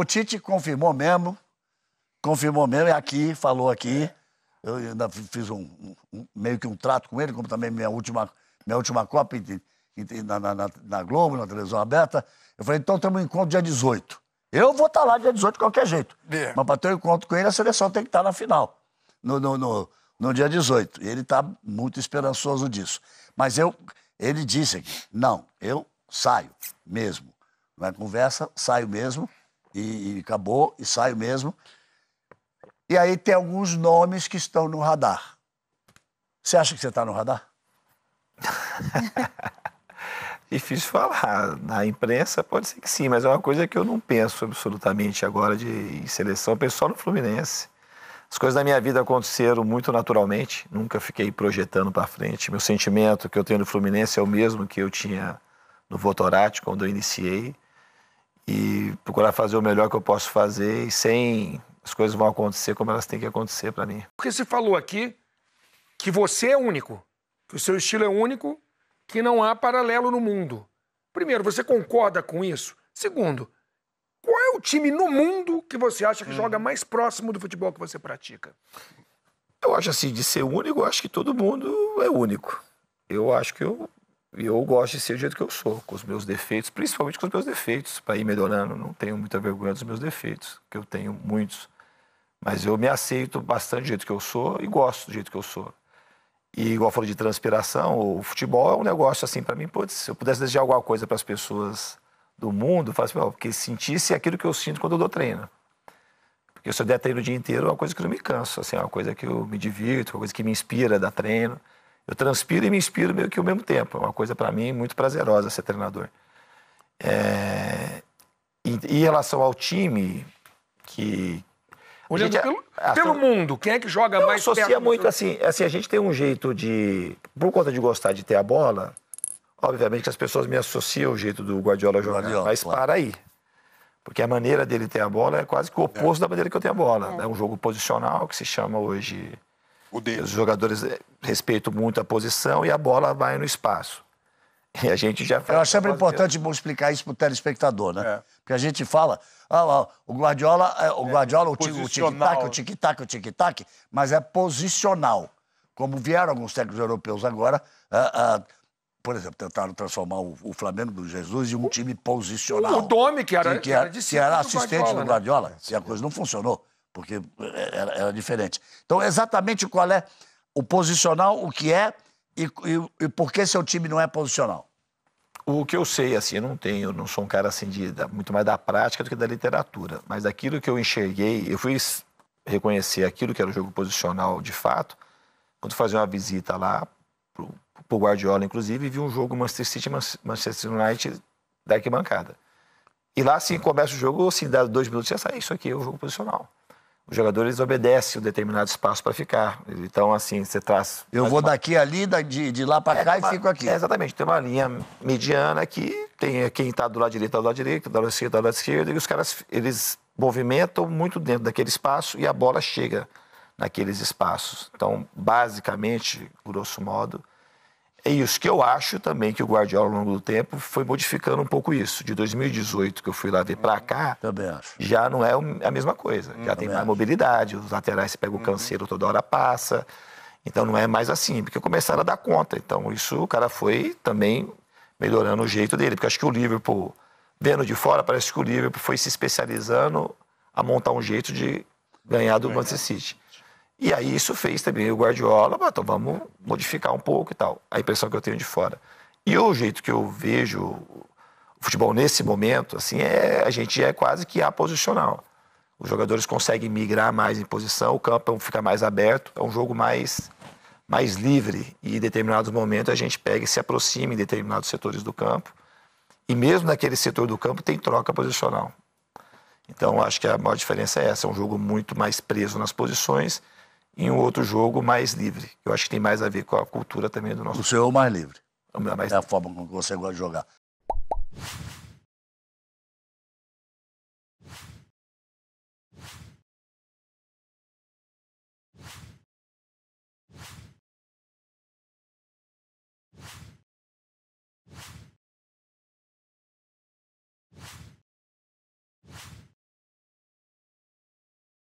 O Tite confirmou mesmo, confirmou mesmo, é aqui, falou aqui. É. Eu ainda fiz um, um, meio que um trato com ele, como também minha última, minha última Copa na, na, na, Globo, na televisão aberta. Eu falei, então temos um encontro dia 18. Eu vou estar tá lá dia 18 de qualquer jeito. É. Mas para ter um encontro com ele, a seleção tem que estar tá na final, no, no, no, no dia 18. E ele está muito esperançoso disso. Mas eu, ele disse aqui, não, eu saio mesmo. Na conversa, saio mesmo e, e acabou, e saio mesmo. E aí tem alguns nomes que estão no radar. Você acha que você está no radar? Difícil falar. Na imprensa pode ser que sim, mas é uma coisa que eu não penso absolutamente agora de seleção. Eu penso só no Fluminense. As coisas da minha vida aconteceram muito naturalmente. Nunca fiquei projetando para frente. Meu sentimento que eu tenho no Fluminense é o mesmo que eu tinha no Votorati quando eu iniciei e procurar fazer o melhor que eu posso fazer e sem as coisas vão acontecer como elas têm que acontecer para mim. Porque você falou aqui que você é único, que o seu estilo é único, que não há paralelo no mundo. Primeiro, você concorda com isso? Segundo, qual é o time no mundo que você acha que hum. joga mais próximo do futebol que você pratica? Eu acho assim, de ser único, eu acho que todo mundo é único. Eu acho que eu e eu gosto de ser do jeito que eu sou, com os meus defeitos, principalmente com os meus defeitos, para ir melhorando. Não tenho muita vergonha dos meus defeitos, que eu tenho muitos. Mas eu me aceito bastante do jeito que eu sou e gosto do jeito que eu sou. E igual falou de transpiração, o futebol é um negócio assim para mim, putz, se eu pudesse desejar alguma coisa para as pessoas do mundo, faz assim, porque sentisse aquilo que eu sinto quando eu dou treino. Porque se eu der treino o dia inteiro, é uma coisa que eu não me canso, assim, é uma coisa que eu me divirto, é uma coisa que me inspira, dá treino. Eu transpiro e me inspiro meio que ao mesmo tempo. É uma coisa para mim muito prazerosa ser treinador. É... Em, em relação ao time, que. Olhando gente, é pelo, pelo mundo, quem é que joga mais associa perto? muito assim, assim, a gente tem um jeito de. Por conta de gostar de ter a bola, obviamente que as pessoas me associam ao jeito do Guardiola jogar. Guardiola, mas claro. para aí. Porque a maneira dele ter a bola é quase que o oposto é. da maneira que eu tenho a bola. É. é um jogo posicional que se chama hoje o Os jogadores eh, respeitam muito a posição e a bola vai no espaço. E a gente já fala. Eu acho sempre importante bom explicar isso para o telespectador, né? É. Porque a gente fala, ah, o Guardiola, o Guardiola, é, o é, tic-tac, o tic-tac, o tic-tac, mas é posicional. Como vieram alguns técnicos europeus agora, ah, ah, por exemplo, tentaram transformar o, o, Flamengo do Jesus em um time posicional. O Domi, que era, que, que era, que era assistente Guardiola, do Guardiola, né? e a coisa não funcionou porque era, era diferente. Então, exatamente qual é o posicional, o que é e, e, e por que seu time não é posicional? O que eu sei, assim, eu não tenho, eu não sou um cara assim de muito mais da prática do que da literatura, mas aquilo que eu enxerguei, eu fui reconhecer aquilo que era o jogo posicional de fato, quando fazia uma visita lá pro, o Guardiola, inclusive, e vi um jogo Manchester City Manchester United da arquibancada. E lá, assim, começa o jogo, assim, dá dois minutos, já sai, isso aqui é o jogo posicional os jogadores obedecem um determinado espaço para ficar. Então, assim, você traz. Eu vou uma... daqui ali, de, de lá para é, cá uma... e fico aqui. É, exatamente. Tem uma linha mediana que tem é, quem está do lado direito, tá do lado direito, do lado esquerdo, tá do lado esquerdo, e os caras eles movimentam muito dentro daquele espaço e a bola chega naqueles espaços. Então, basicamente, grosso modo, é isso que eu acho também que o Guardiola, ao longo do tempo, foi modificando um pouco isso. De 2018, que eu fui lá ver para cá, já não é a mesma coisa. já tem mais mobilidade, os laterais pegam o uhum. canseiro toda hora passa. Então não é mais assim, porque começaram a dar conta. Então isso o cara foi também melhorando o jeito dele, porque acho que o Liverpool, vendo de fora, parece que o Liverpool foi se especializando a montar um jeito de ganhar do Manchester City. E aí isso fez também o Guardiola, então vamos modificar um pouco e tal. A impressão que eu tenho de fora. E o jeito que eu vejo o futebol nesse momento, assim, é a gente é quase que aposicional. Os jogadores conseguem migrar mais em posição, o campo fica mais aberto, é um jogo mais mais livre e em determinados momentos a gente pega e se aproxima em determinados setores do campo. E mesmo naquele setor do campo tem troca posicional. Então acho que a maior diferença é essa, é um jogo muito mais preso nas posições em um outro jogo mais livre. Eu acho que tem mais a ver com a cultura também do nosso. O seu é o mais livre. É, é mais... é a forma como você gosta de jogar.